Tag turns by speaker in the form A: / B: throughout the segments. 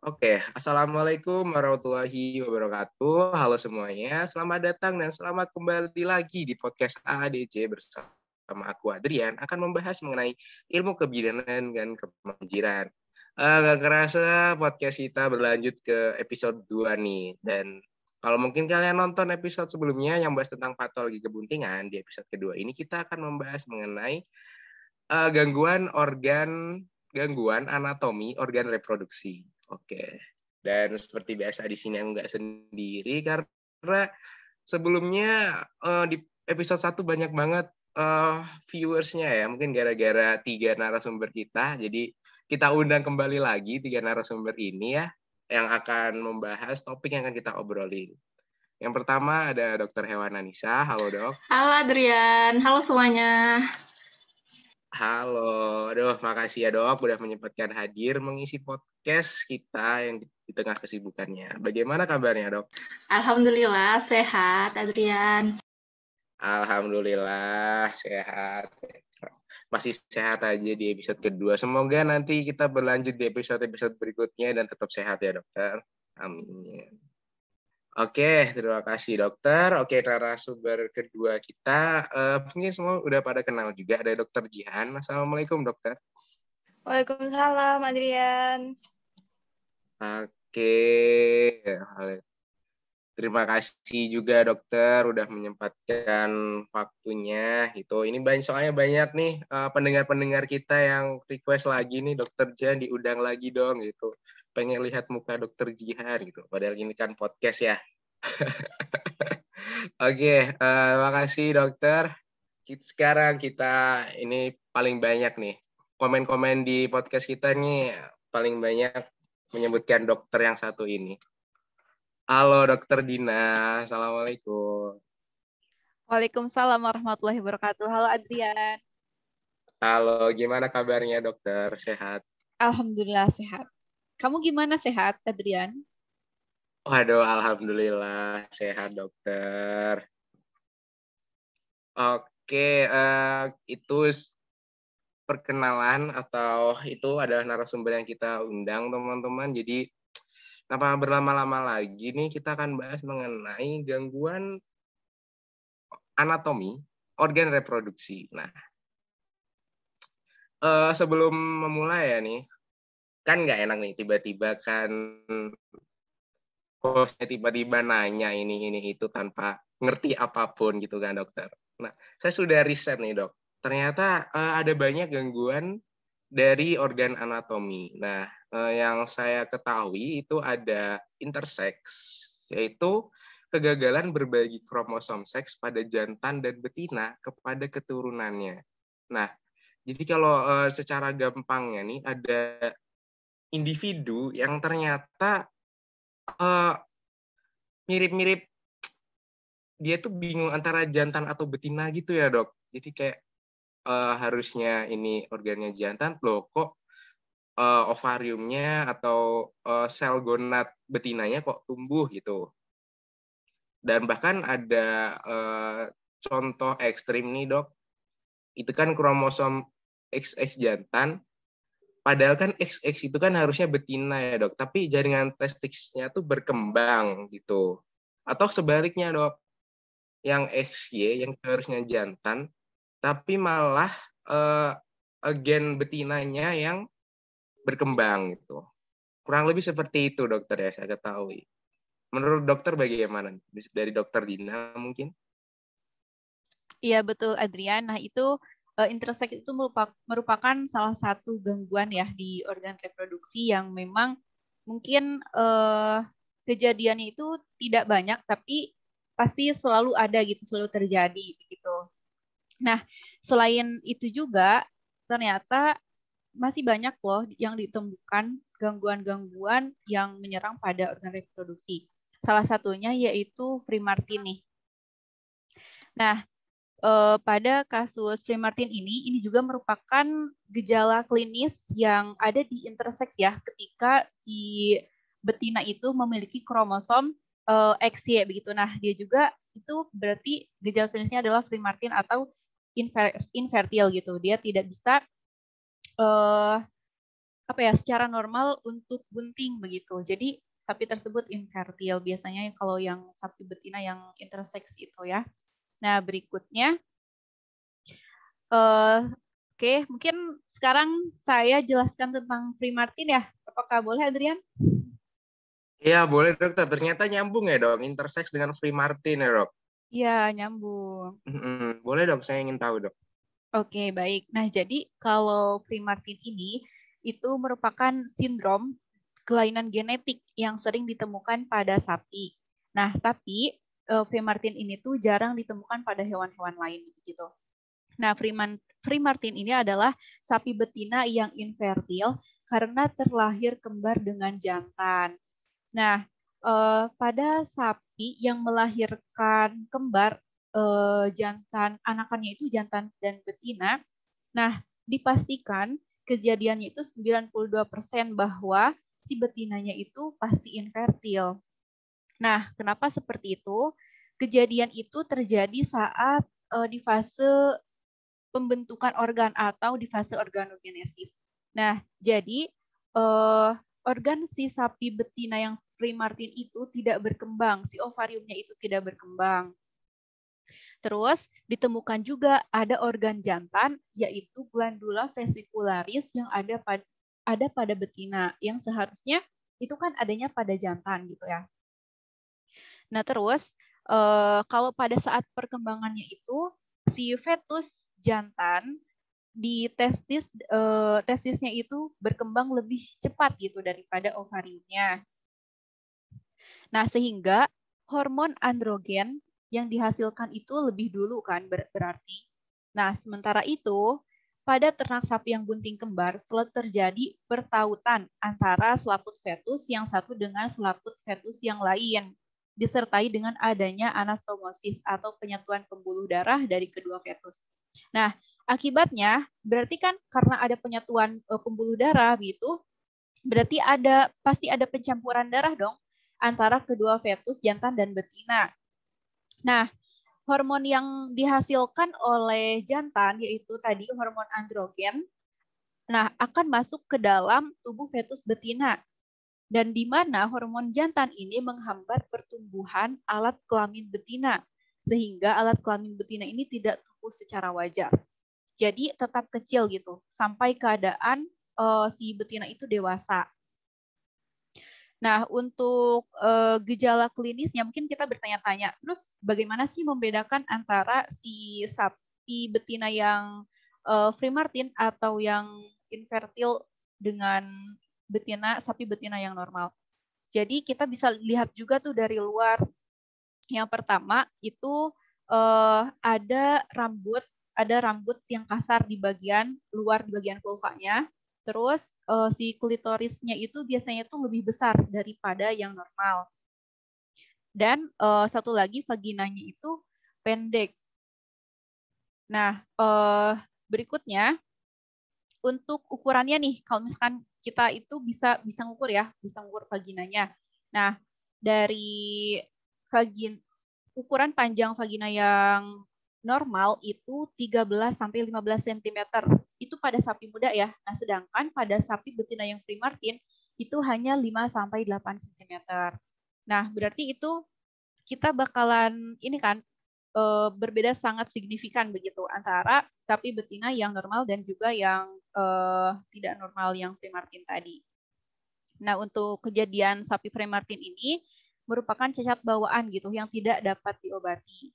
A: Oke, okay. Assalamualaikum warahmatullahi wabarakatuh. Halo semuanya, selamat datang dan selamat kembali lagi di podcast AADC bersama aku Adrian akan membahas mengenai ilmu kebidanan dan kebanjiran. Uh, eh, gak kerasa podcast kita berlanjut ke episode 2 nih. Dan kalau mungkin kalian nonton episode sebelumnya yang bahas tentang patologi kebuntingan, di episode kedua ini kita akan membahas mengenai uh, gangguan organ gangguan anatomi organ reproduksi. Oke. Dan seperti biasa di sini aku nggak sendiri karena sebelumnya uh, di episode 1 banyak banget uh, viewersnya ya. Mungkin gara-gara tiga narasumber kita. Jadi kita undang kembali lagi tiga narasumber ini ya yang akan membahas topik yang akan kita obrolin. Yang pertama ada dokter Hewan Anissa. Halo dok.
B: Halo Adrian. Halo semuanya.
A: Halo, aduh makasih ya dok udah menyempatkan hadir mengisi podcast kita yang di, tengah kesibukannya. Bagaimana kabarnya dok?
B: Alhamdulillah sehat Adrian.
A: Alhamdulillah sehat. Masih sehat aja di episode kedua. Semoga nanti kita berlanjut di episode-episode berikutnya dan tetap sehat ya dokter. Amin. Oke, terima kasih dokter. Oke, sumber kedua kita, uh, mungkin semua udah pada kenal juga ada dokter Jihan. Assalamualaikum dokter.
C: Waalaikumsalam Adrian.
A: Oke, terima kasih juga dokter udah menyempatkan waktunya. Itu ini banyak soalnya banyak nih eh, pendengar-pendengar uh, kita yang request lagi nih dokter Jihan diundang lagi dong gitu pengen lihat muka dokter Jihan gitu. Padahal ini kan podcast ya. Oke, okay, uh, eh, makasih dokter. Sekarang kita ini paling banyak nih komen-komen di podcast kita nih paling banyak menyebutkan dokter yang satu ini. Halo dokter Dina, assalamualaikum.
D: Waalaikumsalam warahmatullahi wabarakatuh. Halo Adrian.
A: Halo, gimana kabarnya dokter? Sehat?
D: Alhamdulillah sehat. Kamu gimana sehat, Adrian?
A: Waduh, alhamdulillah sehat, dokter. Oke, uh, itu perkenalan atau itu adalah narasumber yang kita undang, teman-teman. Jadi tanpa berlama-lama lagi nih kita akan bahas mengenai gangguan anatomi organ reproduksi. Nah, uh, sebelum memulai ya nih, kan nggak enak nih tiba-tiba kan coachnya tiba-tiba nanya ini ini itu tanpa ngerti apapun gitu kan dokter. Nah saya sudah riset nih dok, ternyata uh, ada banyak gangguan dari organ anatomi. Nah uh, yang saya ketahui itu ada intersex yaitu kegagalan berbagi kromosom seks pada jantan dan betina kepada keturunannya. Nah jadi kalau uh, secara gampangnya nih ada individu yang ternyata mirip eh, mirip-mirip dia tuh bingung antara jantan atau betina gitu ya dok. Jadi kayak uh, harusnya ini organnya jantan, loh kok uh, ovariumnya atau uh, sel gonad betinanya kok tumbuh gitu. Dan bahkan ada uh, contoh ekstrim nih dok, itu kan kromosom XX jantan Padahal kan XX itu kan harusnya betina ya dok, tapi jaringan testisnya tuh berkembang gitu. Atau sebaliknya dok, yang XY yang harusnya jantan, tapi malah uh, eh, gen betinanya yang berkembang gitu. Kurang lebih seperti itu dokter ya saya ketahui. Menurut dokter bagaimana? Dari dokter Dina mungkin?
D: Iya betul Adrian. Nah itu Eh, interseks itu merupakan salah satu gangguan ya di organ reproduksi yang memang mungkin eh, kejadiannya itu tidak banyak tapi pasti selalu ada gitu selalu terjadi begitu. Nah selain itu juga ternyata masih banyak loh yang ditemukan gangguan-gangguan yang menyerang pada organ reproduksi. Salah satunya yaitu Primartin Nah, eh, pada kasus Free Martin ini, ini juga merupakan gejala klinis yang ada di interseks ya, ketika si betina itu memiliki kromosom eh, XY begitu. Nah, dia juga itu berarti gejala klinisnya adalah Free Martin atau infer infertil gitu. Dia tidak bisa eh, apa ya secara normal untuk bunting begitu. Jadi sapi tersebut infertil biasanya kalau yang sapi betina yang intersex itu ya. Nah, berikutnya. Uh, Oke, okay, mungkin sekarang saya jelaskan tentang Free Martin ya. Apakah boleh, Adrian?
A: Iya, boleh dokter. Ternyata nyambung ya dong, interseks dengan Free Martin ya dok.
D: Iya, nyambung.
A: Boleh dok, saya ingin tahu dok.
D: Oke, okay, baik. Nah, jadi kalau Free Martin ini, itu merupakan sindrom kelainan genetik yang sering ditemukan pada sapi. Nah, tapi uh, Martin ini tuh jarang ditemukan pada hewan-hewan lain gitu. Nah, Freeman, Martin ini adalah sapi betina yang infertil karena terlahir kembar dengan jantan. Nah, eh, pada sapi yang melahirkan kembar eh, jantan anakannya itu jantan dan betina. Nah, dipastikan kejadiannya itu 92% bahwa si betinanya itu pasti infertil. Nah, kenapa seperti itu? Kejadian itu terjadi saat uh, di fase pembentukan organ atau di fase organogenesis. Nah, jadi uh, organ si sapi betina yang primartin itu tidak berkembang, si ovariumnya itu tidak berkembang. Terus ditemukan juga ada organ jantan yaitu glandula vesicularis yang ada pada ada pada betina yang seharusnya itu kan adanya pada jantan gitu ya. Nah terus uh, kalau pada saat perkembangannya itu si fetus jantan di testis uh, testisnya itu berkembang lebih cepat gitu daripada ovariumnya. Nah sehingga hormon androgen yang dihasilkan itu lebih dulu kan ber berarti. Nah sementara itu pada ternak sapi yang bunting kembar selalu terjadi pertautan antara selaput fetus yang satu dengan selaput fetus yang lain disertai dengan adanya anastomosis atau penyatuan pembuluh darah dari kedua fetus. Nah, akibatnya berarti kan karena ada penyatuan e, pembuluh darah gitu, berarti ada pasti ada pencampuran darah dong antara kedua fetus jantan dan betina. Nah, hormon yang dihasilkan oleh jantan yaitu tadi hormon androgen nah akan masuk ke dalam tubuh fetus betina dan di mana hormon jantan ini menghambat pertumbuhan alat kelamin betina sehingga alat kelamin betina ini tidak tumbuh secara wajar. Jadi tetap kecil gitu sampai keadaan uh, si betina itu dewasa. Nah, untuk e, gejala klinisnya mungkin kita bertanya-tanya, terus bagaimana sih membedakan antara si sapi betina yang e, free martin atau yang infertil dengan betina sapi betina yang normal. Jadi kita bisa lihat juga tuh dari luar. Yang pertama itu eh, ada rambut, ada rambut yang kasar di bagian luar di bagian vulvanya. Terus eh, si klitorisnya itu biasanya tuh lebih besar daripada yang normal. Dan eh, satu lagi vaginanya itu pendek. Nah, eh, berikutnya untuk ukurannya nih, kalau misalkan kita itu bisa bisa ngukur ya, bisa ngukur vaginanya. Nah, dari vagin ukuran panjang vagina yang normal itu 13 sampai 15 cm. Itu pada sapi muda ya. Nah, sedangkan pada sapi betina yang free martin itu hanya 5 sampai 8 cm. Nah, berarti itu kita bakalan ini kan eh, berbeda sangat signifikan begitu antara sapi betina yang normal dan juga yang uh, tidak normal yang premartin tadi. Nah, untuk kejadian sapi premartin ini merupakan cacat bawaan gitu yang tidak dapat diobati.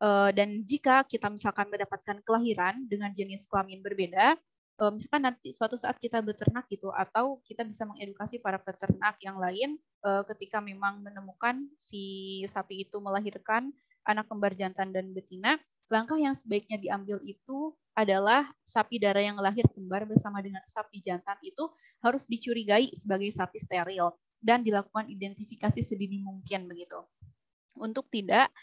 D: Uh, dan jika kita misalkan mendapatkan kelahiran dengan jenis kelamin berbeda, uh, misalkan nanti suatu saat kita beternak gitu atau kita bisa mengedukasi para peternak yang lain uh, ketika memang menemukan si sapi itu melahirkan anak kembar jantan dan betina, Langkah yang sebaiknya diambil itu adalah sapi darah yang lahir kembar bersama dengan sapi jantan itu harus dicurigai sebagai sapi steril dan dilakukan identifikasi sedini mungkin begitu. Untuk tidak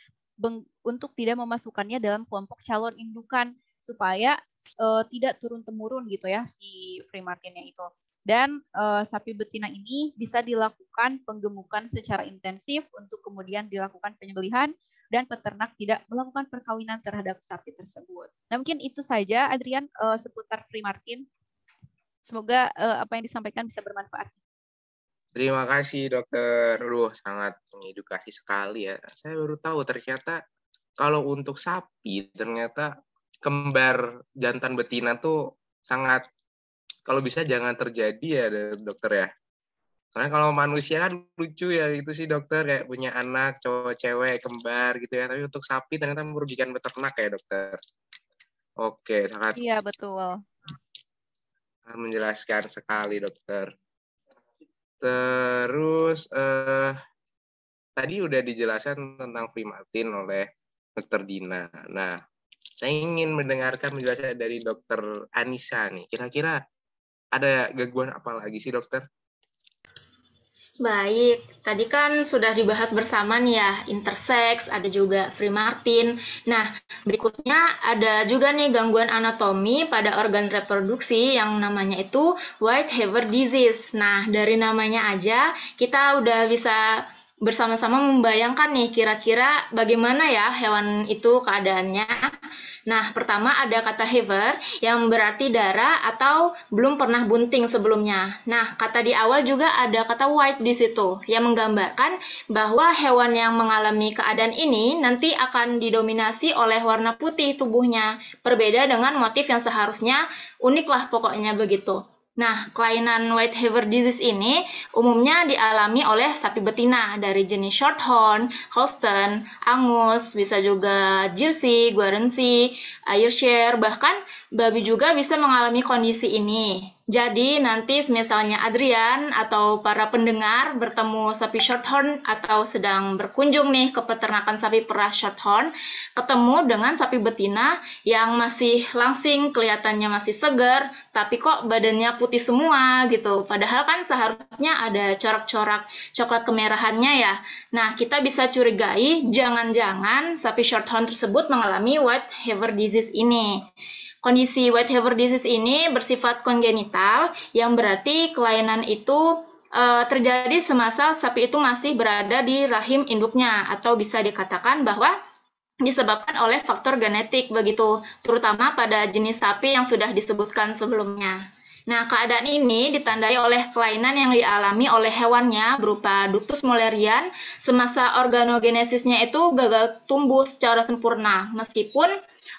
D: untuk tidak memasukkannya dalam kelompok calon indukan supaya uh, tidak turun temurun gitu ya si free martinnya itu. Dan uh, sapi betina ini bisa dilakukan penggemukan secara intensif untuk kemudian dilakukan penyembelihan dan peternak tidak melakukan perkawinan terhadap sapi tersebut. Nah, mungkin itu saja Adrian uh, seputar free martin. Semoga uh, apa yang disampaikan bisa bermanfaat.
A: Terima kasih dokter. Ruh sangat mengedukasi sekali ya. Saya baru tahu ternyata kalau untuk sapi ternyata kembar jantan betina tuh sangat kalau bisa jangan terjadi ya dokter ya. Karena kalau manusia kan lucu ya itu sih dokter kayak punya anak cowok cewek kembar gitu ya. Tapi untuk sapi ternyata merugikan peternak ya dokter. Oke sangat.
D: Iya betul.
A: Menjelaskan sekali dokter. Terus eh, tadi udah dijelaskan tentang primatin oleh dokter Dina. Nah saya ingin mendengarkan penjelasan dari dokter Anissa nih. Kira-kira ada gangguan apa lagi sih dokter?
B: Baik, tadi kan sudah dibahas bersama nih ya, intersex, ada juga free martin. Nah, berikutnya ada juga nih gangguan anatomi pada organ reproduksi yang namanya itu white hair disease. Nah, dari namanya aja kita udah bisa bersama-sama membayangkan nih kira-kira bagaimana ya hewan itu keadaannya. Nah, pertama ada kata haver yang berarti darah atau belum pernah bunting sebelumnya. Nah, kata di awal juga ada kata white di situ yang menggambarkan bahwa hewan yang mengalami keadaan ini nanti akan didominasi oleh warna putih tubuhnya. Berbeda dengan motif yang seharusnya uniklah pokoknya begitu. Nah, kelainan White Whitehaver disease ini umumnya dialami oleh sapi betina dari jenis Shorthorn, Holstein, Angus, bisa juga Jersey, Guernsey, Ayrshire, bahkan babi juga bisa mengalami kondisi ini. Jadi nanti misalnya Adrian atau para pendengar bertemu sapi Shorthorn atau sedang berkunjung nih ke peternakan sapi perah Shorthorn, ketemu dengan sapi betina yang masih langsing, kelihatannya masih segar, tapi kok badannya putih semua gitu. Padahal kan seharusnya ada corak-corak coklat kemerahannya ya. Nah, kita bisa curigai jangan-jangan sapi Shorthorn tersebut mengalami white fever disease ini. Kondisi White Heaver disease ini bersifat kongenital yang berarti kelainan itu e, terjadi semasa sapi itu masih berada di rahim induknya atau bisa dikatakan bahwa disebabkan oleh faktor genetik begitu, terutama pada jenis sapi yang sudah disebutkan sebelumnya. Nah, keadaan ini ditandai oleh kelainan yang dialami oleh hewannya berupa ductus mullerian semasa organogenesisnya itu gagal tumbuh secara sempurna meskipun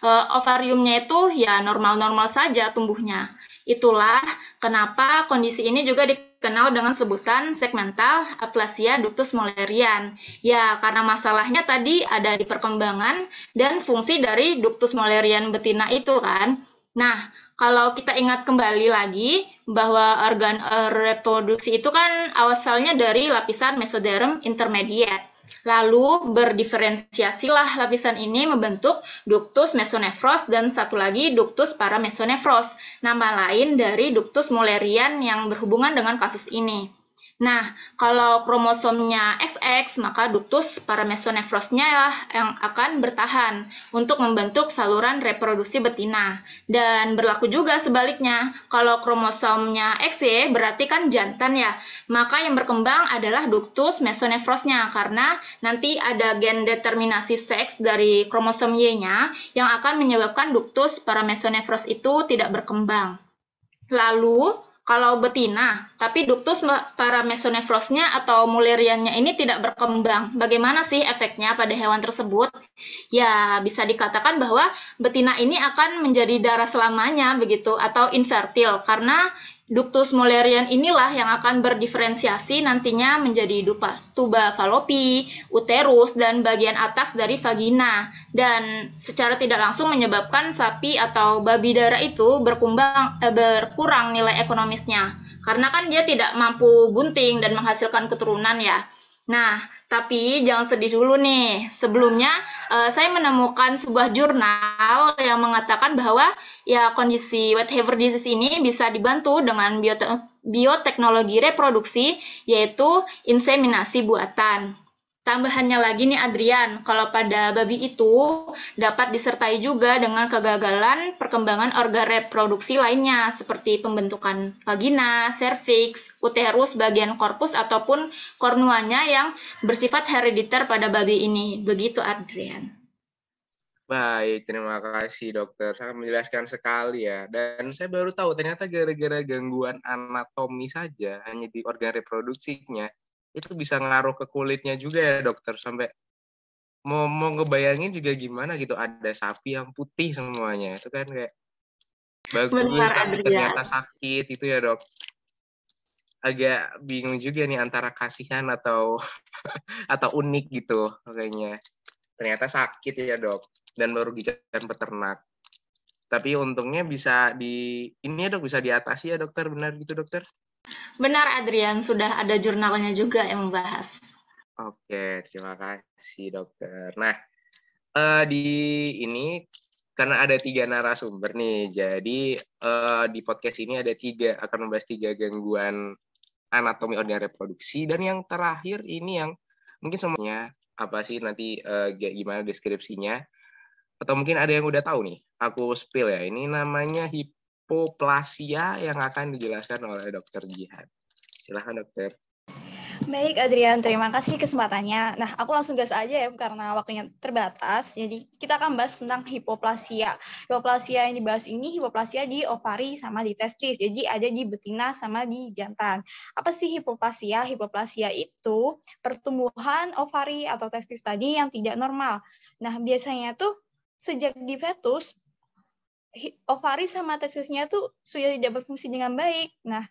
B: uh, ovariumnya itu ya normal-normal saja tumbuhnya. Itulah kenapa kondisi ini juga dikenal dengan sebutan segmental aplasia ductus mullerian. Ya, karena masalahnya tadi ada di perkembangan dan fungsi dari ductus mullerian betina itu kan. Nah, kalau kita ingat kembali lagi bahwa organ eh, reproduksi itu kan awalnya dari lapisan mesoderm intermediate. Lalu berdiferensiasilah lapisan ini membentuk duktus mesonefros dan satu lagi duktus paramesonefros, nama lain dari duktus mullerian yang berhubungan dengan kasus ini. Nah, kalau kromosomnya XX, maka ductus paramesonefrosnya yang akan bertahan untuk membentuk saluran reproduksi betina. Dan berlaku juga sebaliknya, kalau kromosomnya XY berarti kan jantan ya, maka yang berkembang adalah ductus mesonefrosnya karena nanti ada gen determinasi seks dari kromosom Y-nya yang akan menyebabkan ductus paramesonefros itu tidak berkembang. Lalu, kalau betina, tapi duktus para mesonefrosnya atau muleriannya ini tidak berkembang. Bagaimana sih efeknya pada hewan tersebut? Ya, bisa dikatakan bahwa betina ini akan menjadi darah selamanya begitu atau infertil karena Ductus mullerian inilah yang akan berdiferensiasi nantinya menjadi dupa, tuba falopi, uterus, dan bagian atas dari vagina. Dan secara tidak langsung menyebabkan sapi atau babi darah itu berkumbang, eh, berkurang nilai ekonomisnya. Karena kan dia tidak mampu bunting dan menghasilkan keturunan ya. Nah, tapi jangan sedih dulu nih. Sebelumnya, uh, saya menemukan sebuah jurnal yang mengatakan bahwa ya kondisi whatever disease ini bisa dibantu dengan biote bioteknologi reproduksi, yaitu inseminasi buatan. Tambahannya lagi nih Adrian, kalau pada babi itu dapat disertai juga dengan kegagalan perkembangan organ reproduksi lainnya seperti pembentukan vagina, serviks, uterus bagian korpus ataupun kornuanya yang bersifat herediter pada babi ini. Begitu Adrian.
A: Baik, terima kasih dokter. Sangat menjelaskan sekali ya. Dan saya baru tahu ternyata gara-gara gangguan anatomi saja hanya di organ reproduksinya itu bisa ngaruh ke kulitnya juga ya dokter sampai mau mau ngebayangin juga gimana gitu ada sapi yang putih semuanya itu kan kayak bagus Benar, tapi Adrian. ternyata sakit itu ya dok agak bingung juga nih antara kasihan atau atau unik gitu kayaknya ternyata sakit ya dok dan merugikan peternak tapi untungnya bisa di ini ya dok bisa diatasi ya dokter benar gitu dokter
B: Benar Adrian, sudah ada jurnalnya juga yang membahas.
A: Oke, terima kasih dokter. Nah, uh, di ini karena ada tiga narasumber nih, jadi uh, di podcast ini ada tiga akan membahas tiga gangguan anatomi organ reproduksi dan yang terakhir ini yang mungkin semuanya apa sih nanti uh, gimana deskripsinya atau mungkin ada yang udah tahu nih aku spill ya ini namanya hip hipoplasia yang akan dijelaskan oleh dokter Jihan. Silahkan dokter.
C: Baik Adrian, terima kasih kesempatannya. Nah, aku langsung gas aja ya karena waktunya terbatas. Jadi kita akan bahas tentang hipoplasia. Hipoplasia yang dibahas ini hipoplasia di ovari sama di testis. Jadi ada di betina sama di jantan. Apa sih hipoplasia? Hipoplasia itu pertumbuhan ovari atau testis tadi yang tidak normal. Nah, biasanya tuh sejak di fetus ovari sama testisnya tuh sudah tidak berfungsi dengan baik. Nah,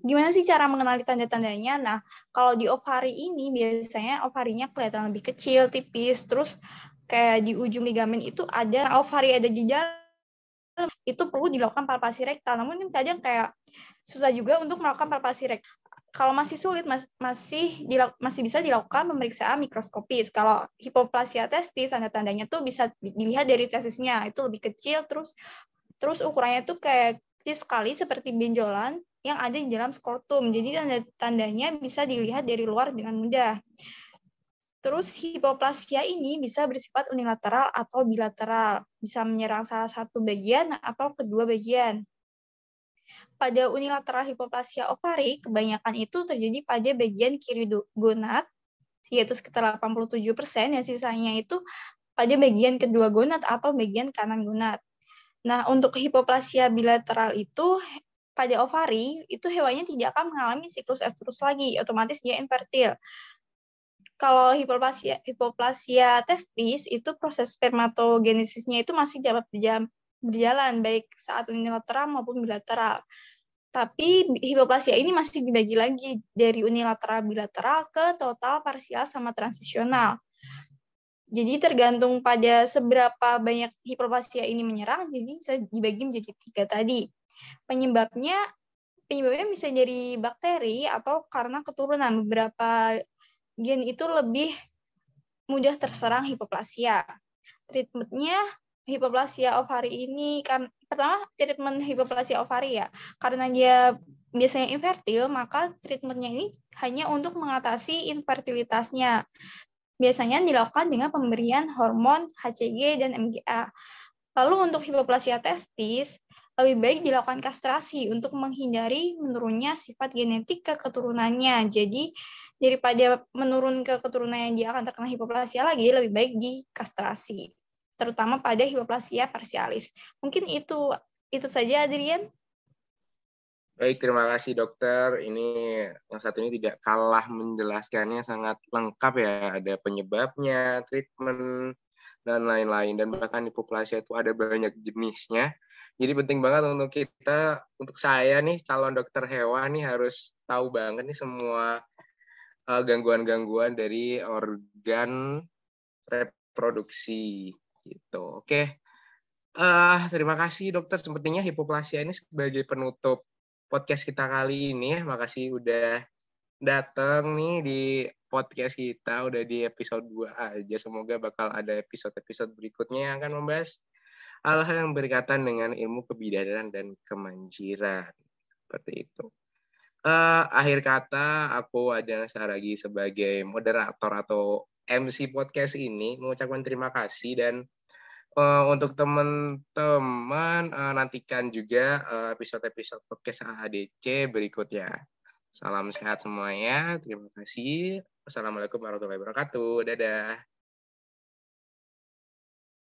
C: gimana sih cara mengenali tanda-tandanya? Nah, kalau di ovari ini biasanya ovarinya kelihatan lebih kecil, tipis, terus kayak di ujung ligamen itu ada nah, ovari ada di dalam itu perlu dilakukan palpasi rektal. Namun kan kadang kayak susah juga untuk melakukan palpasi rektal kalau masih sulit mas, masih masih bisa dilakukan pemeriksaan mikroskopis. Kalau hipoplasia testis tanda-tandanya tuh bisa dilihat dari testisnya itu lebih kecil terus terus ukurannya tuh kayak kecil sekali seperti benjolan yang ada di dalam skrotum. Jadi tanda-tandanya bisa dilihat dari luar dengan mudah. Terus hipoplasia ini bisa bersifat unilateral atau bilateral, bisa menyerang salah satu bagian atau kedua bagian pada unilateral hipoplasia ovari, kebanyakan itu terjadi pada bagian kiri gonad, yaitu sekitar 87%, persen, yang sisanya itu pada bagian kedua gonad atau bagian kanan gonad. Nah, untuk hipoplasia bilateral itu, pada ovari, itu hewannya tidak akan mengalami siklus estrus lagi, otomatis dia infertil. Kalau hipoplasia, hipoplasia testis, itu proses spermatogenesisnya itu masih dapat berjalan, berjalan baik saat unilateral maupun bilateral. Tapi hipoplasia ini masih dibagi lagi dari unilateral bilateral ke total parsial sama transisional. Jadi tergantung pada seberapa banyak hipoplasia ini menyerang, jadi bisa dibagi menjadi tiga tadi. Penyebabnya penyebabnya bisa jadi bakteri atau karena keturunan beberapa gen itu lebih mudah terserang hipoplasia. Treatmentnya hipoplasia ovari ini kan pertama treatment hipoplasia ovari ya karena dia biasanya infertil maka treatmentnya ini hanya untuk mengatasi infertilitasnya biasanya dilakukan dengan pemberian hormon HCG dan MGA. Lalu untuk hipoplasia testis, lebih baik dilakukan kastrasi untuk menghindari menurunnya sifat genetik ke keturunannya. Jadi daripada menurun ke keturunannya dia akan terkena hipoplasia lagi, lebih baik dikastrasi terutama pada hipoplasia parsialis. Mungkin itu itu saja Adrian.
A: Baik, terima kasih dokter. Ini yang satu ini tidak kalah menjelaskannya sangat lengkap ya. Ada penyebabnya, treatment, dan lain-lain. Dan bahkan hipoplasia itu ada banyak jenisnya. Jadi penting banget untuk kita, untuk saya nih calon dokter hewan nih harus tahu banget nih semua eh, gangguan-gangguan dari organ reproduksi gitu. Oke. Uh, terima kasih dokter. Sepertinya hipoplasia ini sebagai penutup podcast kita kali ini. Makasih udah datang nih di podcast kita udah di episode 2 aja. Semoga bakal ada episode-episode berikutnya yang akan membahas hal-hal yang berkaitan dengan ilmu kebidanan dan kemanjiran. Seperti itu. Uh, akhir kata, aku ada Saragi sebagai moderator atau MC podcast ini mengucapkan terima kasih dan uh, untuk teman-teman uh, nantikan juga eh, episode-episode uh, podcast AADC berikutnya. Salam sehat semuanya. Terima kasih. Wassalamualaikum warahmatullahi wabarakatuh. Dadah.